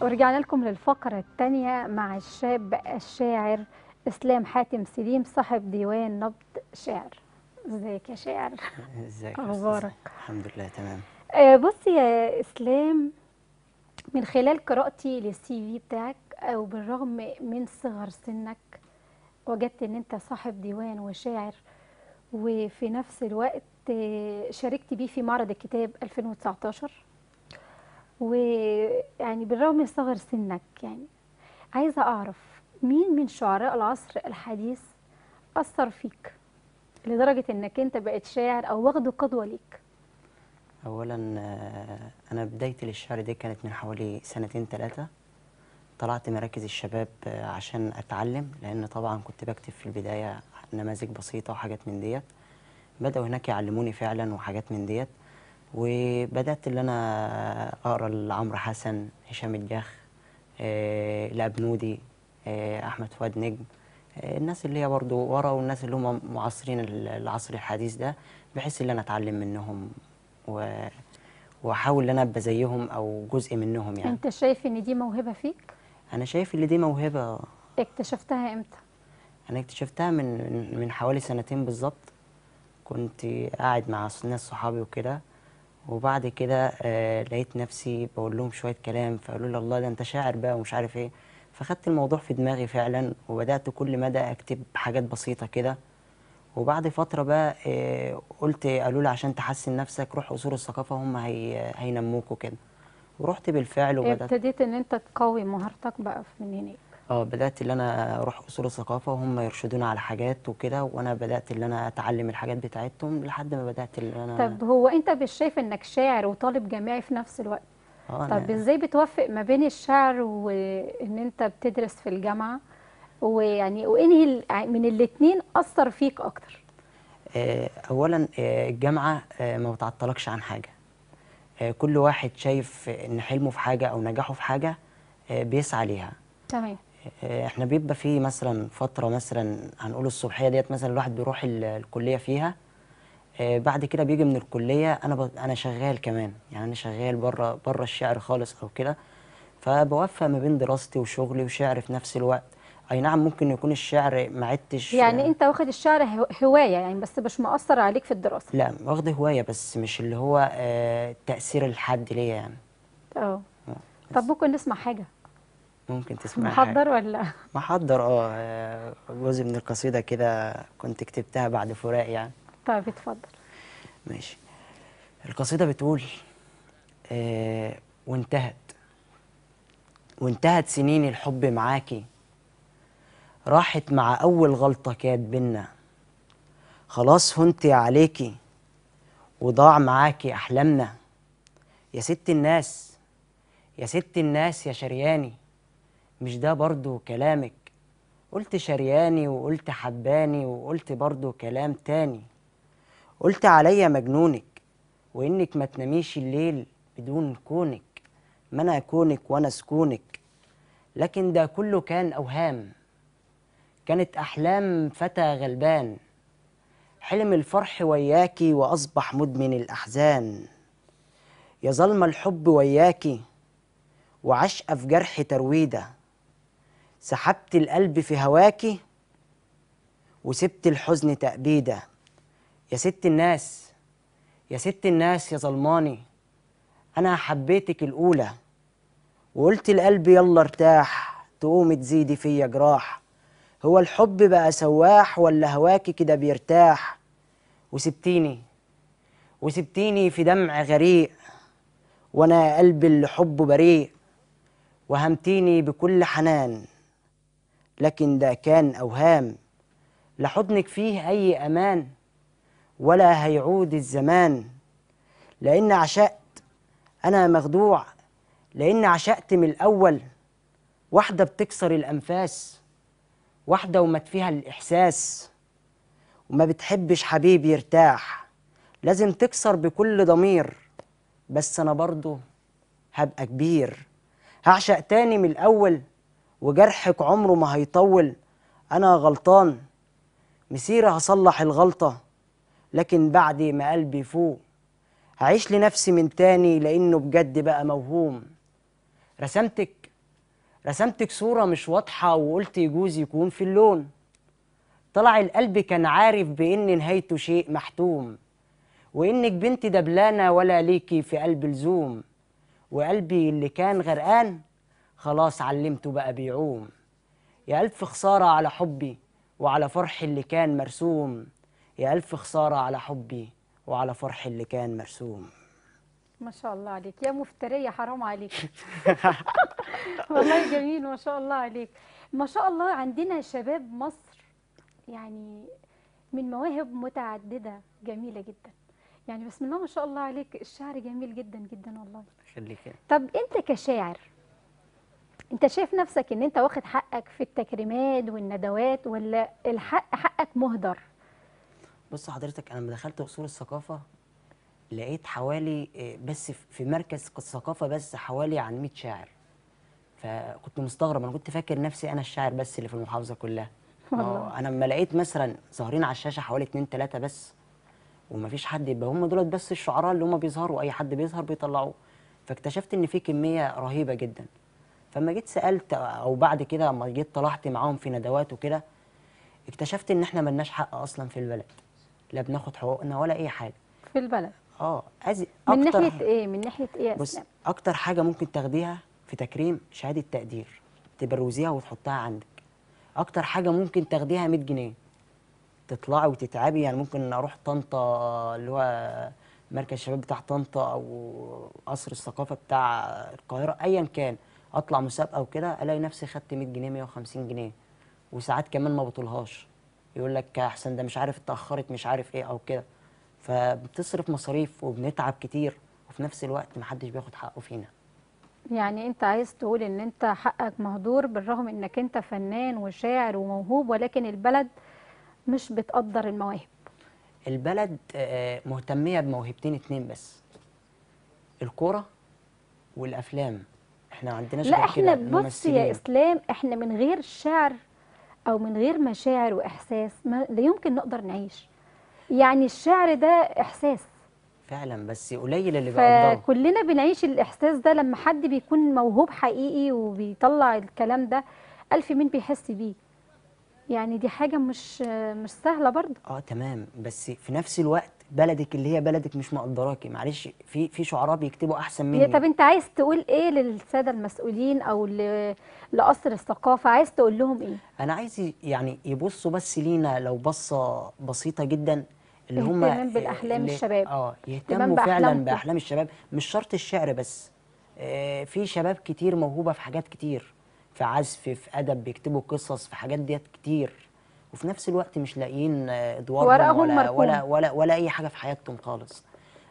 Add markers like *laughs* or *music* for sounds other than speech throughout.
ورجعنا لكم للفقرة الثانية مع الشاب الشاعر إسلام حاتم سليم صاحب ديوان نبض شعر ازيك يا شاعر ازيك اخبارك الحمد لله تمام آه بص يا إسلام من خلال قراءتي للسي في بتاعك أو آه، بالرغم من صغر سنك وجدت ان انت صاحب ديوان وشاعر وفي نفس الوقت آه، شاركت بيه في معرض الكتاب 2019 ويعني بالرغم من صغر سنك يعني عايزه اعرف مين من شعراء العصر الحديث اثر فيك لدرجه انك انت بقيت شاعر او واخده قدوه ليك اولا آه، انا بدايتي للشعر دي كانت من حوالي سنتين ثلاثه طلعت مراكز الشباب آه، عشان اتعلم لان طبعا كنت بكتب في البدايه نماذج بسيطه وحاجات من ديت بداوا هناك يعلموني فعلا وحاجات من ديت وبدات اللي انا اقرا لعمرو حسن هشام الجخ آه، الابنودي آه، احمد فؤاد نجم آه، الناس اللي هي برضه ورا والناس اللي هم معاصرين العصر الحديث ده بحيث ان انا اتعلم منهم واحاول ان انا ابقى زيهم او جزء منهم يعني انت شايف ان دي موهبه فيك انا شايف ان دي موهبه اكتشفتها امتى انا اكتشفتها من من حوالي سنتين بالظبط كنت قاعد مع ناس صحابي وكده وبعد كده آه، لقيت نفسي بقول لهم شويه كلام فقالوا لي الله ده انت شاعر بقى ومش عارف ايه فخدت الموضوع في دماغي فعلا وبدات كل مدى اكتب حاجات بسيطه كده وبعد فتره بقى آه، قلت قالوا لي عشان تحسن نفسك روح اصول الثقافه هم هي هينموك وكده ورحت بالفعل وبدات ابتديت ان انت تقوي مهارتك بقى من هناك اه بدات اللي انا اروح اصول الثقافه وهم يرشدونا على حاجات وكده وانا بدات اللي انا اتعلم الحاجات بتاعتهم لحد ما بدات اللي انا طب هو انت مش شايف انك شاعر وطالب جامعي في نفس الوقت آه طب ازاي بتوفق ما بين الشعر وان انت بتدرس في الجامعه ويعني وانهي من الاثنين اثر فيك اكتر آه، اولا آه، الجامعه آه، ما بتعطلكش عن حاجه كل واحد شايف ان حلمه في حاجه او نجاحه في حاجه بيسعى ليها تمام آه، احنا بيبقى في مثلا فتره مثلا هنقول الصبحيه ديت مثلا الواحد بيروح الكليه فيها آه، بعد كده بيجي من الكليه انا ب... انا شغال كمان يعني انا شغال بره بره الشعر خالص او كده فبوفق ما بين دراستي وشغلي وشعر في نفس الوقت اي نعم ممكن يكون الشعر ما عدتش يعني انت واخد الشعر هوايه يعني بس مش مأثر عليك في الدراسه لا واخده هوايه بس مش اللي هو آه، تاثير الحد ليا يعني اه طب ممكن نسمع حاجه ممكن تسمعها محضر ولا محضر اه جزء من القصيده كده كنت كتبتها بعد فراق يعني طيب اتفضل ماشي القصيده بتقول آه وانتهت وانتهت سنين الحب معاكي راحت مع اول غلطه كانت بينا خلاص هنت عليكي وضاع معاكي احلامنا يا ست الناس يا ست الناس يا شرياني مش ده برضو كلامك قلت شرياني وقلت حباني وقلت برضو كلام تاني قلت عليا مجنونك وإنك ما تناميش الليل بدون كونك ما انا كونك وأنا سكونك لكن ده كله كان أوهام كانت أحلام فتى غلبان حلم الفرح وياكي وأصبح مدمن الأحزان يا ظلمة الحب وياكي وعشقة في جرح ترويده سحبت القلب في هواكي وسبت الحزن تأبيده يا ست الناس يا ست الناس يا ظلماني أنا حبيتك الأولى وقلت القلب يلا ارتاح تقوم تزيدي فيا جراح هو الحب بقى سواح ولا هواكي كده بيرتاح وسبتيني وسبتيني في دمع غريق وانا قلبي اللي حبه بريء وهمتيني بكل حنان لكن ده كان أوهام لا حضنك فيه أي أمان ولا هيعود الزمان لأن عشقت أنا مخدوع لأن عشقت من الأول واحدة بتكسر الأنفاس واحدة ومات فيها الإحساس وما بتحبش حبيب يرتاح لازم تكسر بكل ضمير بس أنا برضه هبقى كبير هعشق تاني من الأول وجرحك عمره ما هيطول أنا غلطان مسيرة هصلح الغلطة لكن بعد ما قلبي فوق هعيش لنفسي من تاني لأنه بجد بقى موهوم رسمتك رسمتك صورة مش واضحة وقلت يجوز يكون في اللون طلع القلب كان عارف بإن نهايته شيء محتوم وإنك بنت دبلانة ولا ليكي في قلب لزوم وقلبي اللي كان غرقان خلاص علمته بقى بيعوم يا ألف خسارة على حبي وعلى فرح اللي كان مرسوم يا ألف خسارة على حبي وعلى فرح اللي كان مرسوم ما شاء الله عليك يا مفترية حرام عليك *laughs* والله جميل ما شاء الله عليك ما شاء الله عندنا شباب مصر يعني من مواهب متعددة جميلة جدا يعني بسم الله ما شاء الله عليك الشعر جميل جدا جدا والله خليك طب انت كشاعر انت شايف نفسك ان انت واخد حقك في التكريمات والندوات ولا الحق حقك مهدر بص حضرتك انا لما دخلت قصور الثقافه لقيت حوالي آه، بس في مركز الثقافه بس حوالي عن 100 شاعر فكنت مستغرب انا كنت فاكر نفسي انا الشاعر بس اللي في المحافظه كلها *laughs* والله. آه، انا لما لقيت مثلا ظاهرين على الشاشه حوالي 2 3 بس ومفيش حد يبقى هم دولت بس الشعراء اللي هم بيظهروا اي حد بيظهر بيطلعوه فاكتشفت ان في كميه رهيبه جدا فلما جيت سالت او بعد كده لما جيت طلعت معاهم في ندوات وكده اكتشفت ان احنا ملناش حق اصلا في البلد لا بناخد حقوقنا ولا اي حاجه في البلد اه أز... من ناحيه ايه من ناحيه ايه بس اكتر حاجه ممكن تاخديها في تكريم شهاده تقدير تبروزيها وتحطها عندك اكتر حاجه ممكن تاخديها 100 جنيه تطلعي وتتعبي يعني ممكن اروح طنطا اللي هو مركز الشباب بتاع طنطا او قصر الثقافه بتاع القاهره ايا كان اطلع مسابقه وكده الاقي نفسي خدت 100 جنيه 150 جنيه وساعات كمان ما بطولهاش يقول لك احسن ده مش عارف اتاخرت مش عارف ايه او كده فبتصرف مصاريف وبنتعب كتير وفي نفس الوقت محدش بياخد حقه فينا يعني انت عايز تقول ان انت حقك مهدور بالرغم انك انت فنان وشاعر وموهوب ولكن البلد مش بتقدر المواهب البلد آه، مهتميه بموهبتين اتنين بس الكوره والافلام احنا عندناش لا احنا بص يا اسلام احنا من غير شعر او من غير مشاعر واحساس ما لا يمكن نقدر نعيش يعني الشعر ده احساس فعلا بس قليل اللي بيقدره فكلنا بنعيش الاحساس ده لما حد بيكون موهوب حقيقي وبيطلع الكلام ده الف مين بيحس بيه يعني دي حاجه مش مش سهله برضه اه تمام بس في نفس الوقت بلدك اللي هي بلدك مش مقدراكي معلش في في شعراء بيكتبوا احسن مني طب انت عايز تقول ايه للساده المسؤولين او لقصر الثقافه عايز تقول لهم ايه انا عايز يعني يبصوا بس لينا لو بصه بسيطه جدا اللي هم يهتموا آه، بالاحلام اللي الشباب اه يهتموا فعلا باحلام الشباب مش شرط الشعر بس آه، في شباب كتير موهوبه في حاجات كتير في عزف في ادب بيكتبوا قصص في حاجات ديت كتير وفي نفس الوقت مش لاقيين آه، ادوار ولا, ولا ولا ولا اي حاجه في حياتهم خالص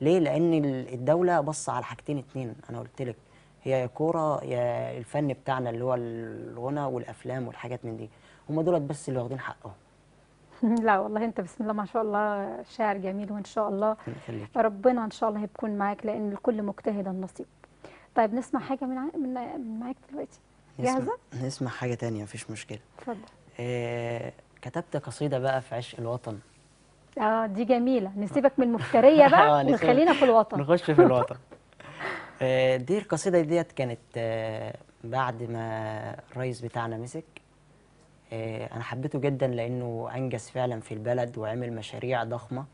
ليه لان الدوله بص على حاجتين اتنين انا قلت لك هي يا كوره يا الفن بتاعنا اللي هو الغنى والافلام والحاجات من دي هم دولت بس اللي واخدين حقهم *laughs* لا والله انت بسم الله ما شاء الله شاعر جميل وان شاء الله ربنا ان شاء الله هيكون معاك لان الكل مجتهد النصيب طيب نسمع حاجه من من معاك دلوقتي جاهزه نسمع حاجه ثانيه مفيش مشكله اتفضل آه، كتبت قصيدة بقى في عشق الوطن اه دي جميلة نسيبك من المفكرية بقى *laughs* آه، ونخلينا في الوطن نخش في الوطن *laughs* آه، دي القصيدة ديت كانت آه، بعد ما الرئيس بتاعنا مسك أنا حبيته جدا لأنه أنجز فعلا في البلد وعمل مشاريع ضخمة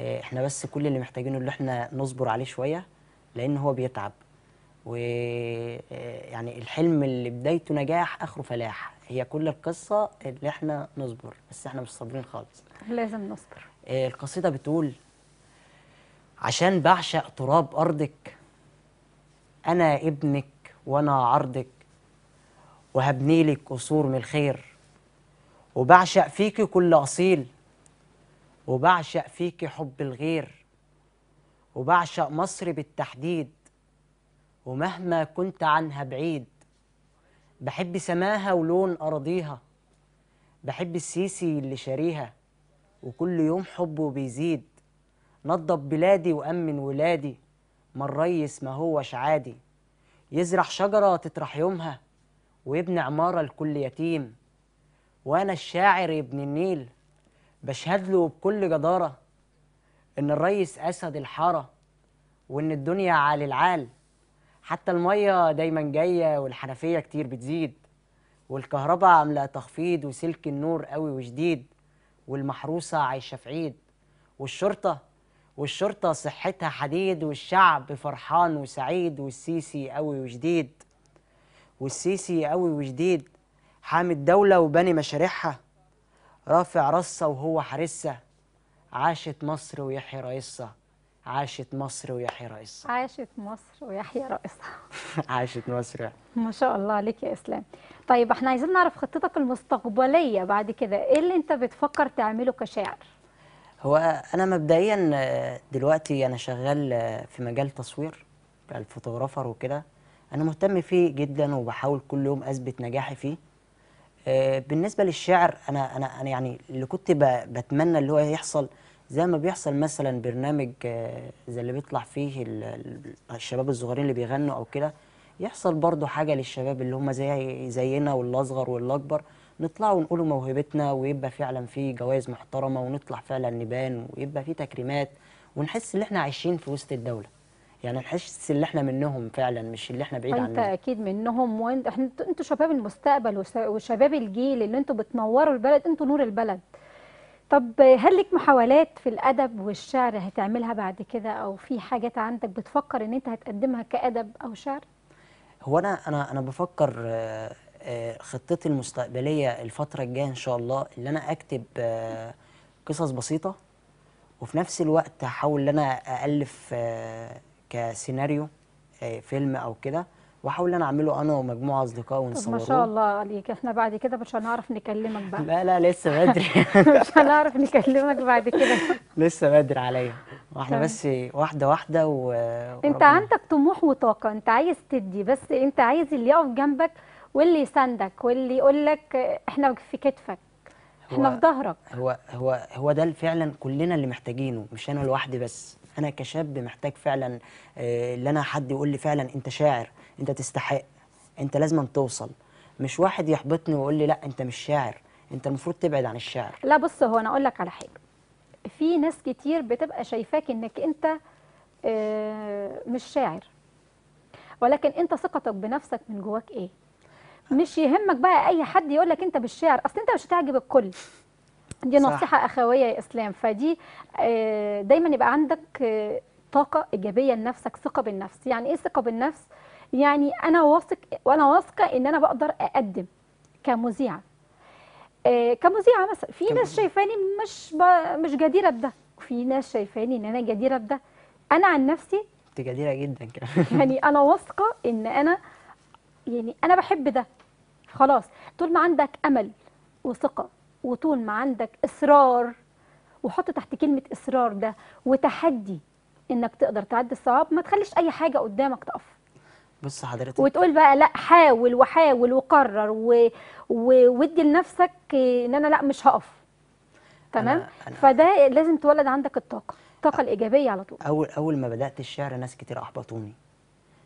إحنا بس كل اللي محتاجينه اللي إحنا نصبر عليه شوية لأن هو بيتعب ويعني الحلم اللي بدايته نجاح آخره فلاح هي كل القصة اللي احنا نصبر بس احنا مش صابرين خالص لازم نصبر آه، القصيدة بتقول عشان بعشق تراب أرضك أنا ابنك وأنا عرضك وهبني لك قصور من الخير وبعشق فيكي كل أصيل وبعشق فيكي حب الغير وبعشق مصر بالتحديد ومهما كنت عنها بعيد بحب سماها ولون أراضيها بحب السيسي اللي شاريها وكل يوم حبه بيزيد نضب بلادي وأمن ولادي ما الريس ما هوش عادي يزرع شجرة تطرح يومها ويبني عمارة لكل يتيم وأنا الشاعر ابن النيل بشهد له بكل جدارة إن الريس أسد الحارة وإن الدنيا عالي العال حتى المية دايما جاية والحنفية كتير بتزيد والكهرباء عاملة تخفيض وسلك النور قوي وشديد والمحروسة عايشة في عيد والشرطة والشرطة صحتها حديد والشعب فرحان وسعيد والسيسي قوي وشديد والسيسي قوي وشديد حامي الدولة وباني مشاريعها رافع رصة وهو حارسها عاشت مصر ويحيى رئيسها عاشت مصر ويحيى رئيسها عاشت مصر ويحيى رئيسها *laughs* عاشت مصر ما شاء الله عليك يا اسلام طيب احنا عايزين نعرف خطتك المستقبليه بعد كده ايه اللي انت بتفكر تعمله كشاعر هو انا مبدئيا آه، دلوقتي انا شغال آه، في مجال تصوير الفوتوغرافر وكده انا مهتم فيه جدا وبحاول كل يوم اثبت نجاحي فيه آه، بالنسبه للشعر انا انا انا يعني اللي كنت بتمنى اللي هو يحصل زي ما بيحصل مثلا برنامج آه، زي اللي بيطلع فيه الشباب الصغيرين اللي بيغنوا او كده يحصل برضو حاجه للشباب اللي هم زي زينا والاصغر والاكبر نطلع ونقول موهبتنا ويبقى فعلا في جوائز محترمه ونطلع فعلا نبان ويبقى في تكريمات ونحس ان احنا عايشين في وسط الدوله يعني نحس ان احنا منهم فعلا مش اللي احنا بعيد عنهم انت اكيد منهم وانتوا انتوا شباب المستقبل وشباب الجيل اللي انتوا بتنوروا البلد انتوا نور البلد طب هل لك محاولات في الأدب والشعر هتعملها بعد كده أو في حاجات عندك بتفكر إن أنت هتقدمها كأدب أو شعر؟ هو أنا أنا أنا بفكر آه، آه، خطتي المستقبلية الفترة الجاية إن شاء الله إن أنا أكتب آه، قصص بسيطة وفي نفس الوقت احاول إن أنا الف كسيناريو فيلم أو كده واحاول انا اعمله انا ومجموعه اصدقاء ونصوره ما شاء الله عليك احنا بعد كده مش هنعرف نكلمك بقى لا لا لسه بدري *laughs* مش هنعرف نكلمك بعد كده لسه بدري عليا واحنا بس واحده واحده و... انت عندك طموح وطاقه انت عايز تدي بس انت عايز اللي يقف جنبك واللي يساندك واللي يقول لك احنا في كتفك احنا في ظهرك هو هو هو ده فعلا كلنا اللي محتاجينه مش انا لوحدي بس انا كشاب محتاج فعلا آه، اللي انا حد يقول لي فعلا انت شاعر انت تستحق انت لازم توصل مش واحد يحبطني ويقول لي لا انت مش شاعر انت المفروض تبعد عن الشعر لا بص هو انا اقول لك على حاجه في ناس كتير بتبقى شايفاك انك انت آه، مش شاعر ولكن انت ثقتك بنفسك من جواك ايه مش يهمك بقى اي حد يقول لك انت مش شاعر اصل انت مش هتعجب الكل دي صح. نصيحه اخويه يا اسلام فدي آه، دايما يبقى عندك آه، طاقه ايجابيه لنفسك ثقه بالنفس يعني ايه ثقه بالنفس يعني انا واثق وانا واثقه ان انا بقدر اقدم كمذيعه آه، كمذيعه مثلا في ناس شايفاني مش ب... مش جديره بده وفي ناس شايفاني ان انا جديره بده انا عن نفسي انت جديره جدا *laughs* يعني انا واثقه ان انا يعني انا بحب ده خلاص طول ما عندك امل وثقه وطول ما عندك اصرار وحط تحت كلمه اصرار ده وتحدي انك تقدر تعدي الصعاب ما تخليش اي حاجه قدامك تقف بص حضرتك وتقول بقى لا حاول وحاول وقرر و... وادي لنفسك ان انا لا مش هقف تمام أنا أنا فده لازم تولد عندك الطاقه الطاقه الايجابيه على طول اول اول ما بدات الشعر ناس كتير احبطوني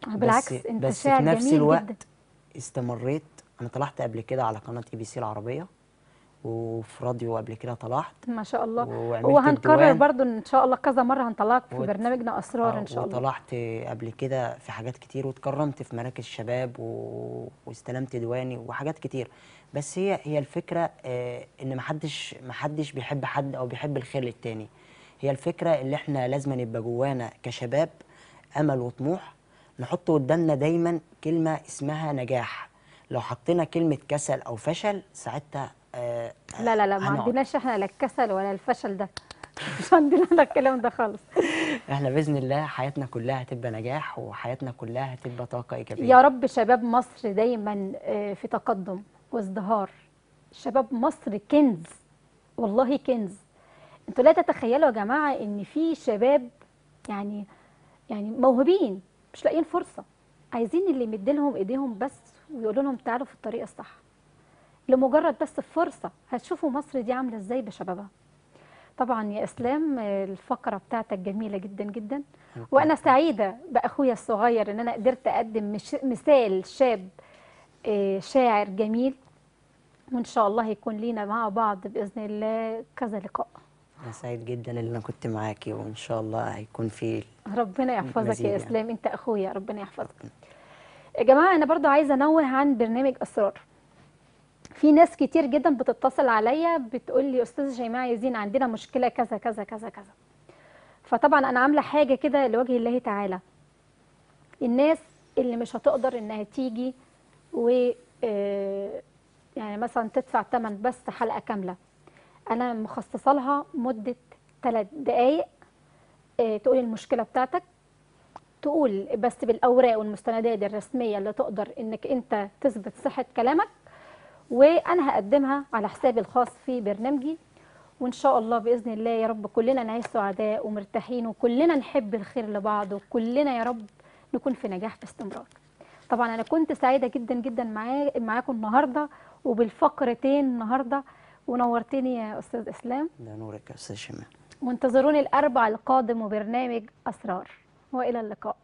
آه، بالعكس بس انت بس شعر في نفس الوقت جداً. استمريت انا طلعت قبل كده على قناه اي بي سي العربيه وفي راديو قبل كده طلعت ما شاء الله وهنكرر برضو ان شاء الله كذا مره هنطلعك في وت... برنامجنا اسرار آه، ان شاء الله وطلعت قبل كده في حاجات كتير واتكرمت في مراكز شباب و... واستلمت ديواني وحاجات كتير بس هي هي الفكره آه ان ما حدش ما حدش بيحب حد او بيحب الخير للتاني هي الفكره اللي احنا لازم نبقى جوانا كشباب امل وطموح نحط قدامنا دايما كلمه اسمها نجاح لو حطينا كلمه كسل او فشل ساعتها آه لا لا لا ما عندناش احنا لا الكسل ولا الفشل ده مش عندنا الكلام ده خالص احنا باذن الله حياتنا كلها هتبقى نجاح وحياتنا كلها هتبقى طاقه ايجابيه يا رب شباب مصر دايما آه، في تقدم وازدهار شباب مصر كنز والله كنز انتوا لا تتخيلوا يا جماعه ان في شباب يعني يعني موهوبين مش لاقيين فرصه عايزين اللي يمد لهم ايديهم بس ويقولوا لهم تعالوا في الطريق الصح لمجرد بس فرصه هتشوفوا مصر دي عامله ازاي بشبابها طبعا يا اسلام الفقره بتاعتك جميله جدا جدا وانا سعيده باخويا الصغير ان انا قدرت اقدم مثال شاب آه، شاعر جميل وان شاء الله يكون لينا مع بعض باذن الله كذا لقاء انا سعيد جدا ان انا كنت معاكي وان شاء الله هيكون في ربنا يحفظك يا يعني. اسلام يعني. انت اخويا ربنا يحفظك يا جماعه انا برضو عايزه انوه عن برنامج اسرار في ناس كتير جدا بتتصل عليا بتقول لي استاذه شيماء يزين عندنا مشكله كذا كذا كذا كذا فطبعا انا عامله حاجه كده لوجه الله تعالى الناس اللي مش هتقدر انها تيجي و آه، يعني مثلا تدفع ثمن بس حلقه كامله انا مخصصه لها مده 3 دقائق آه، تقول المشكله بتاعتك تقول بس بالاوراق والمستندات الرسميه اللي تقدر انك انت تثبت صحه كلامك وانا هقدمها على حسابي الخاص في برنامجي وان شاء الله باذن الله يا رب كلنا نعيش سعداء ومرتاحين وكلنا نحب الخير لبعض وكلنا يا رب نكون في نجاح باستمرار طبعا انا كنت سعيده جدا جدا معاكم النهارده وبالفقرتين النهارده ونورتني يا استاذ اسلام ده نورك يا استاذ شيماء وانتظروني الاربع القادم وبرنامج اسرار والى اللقاء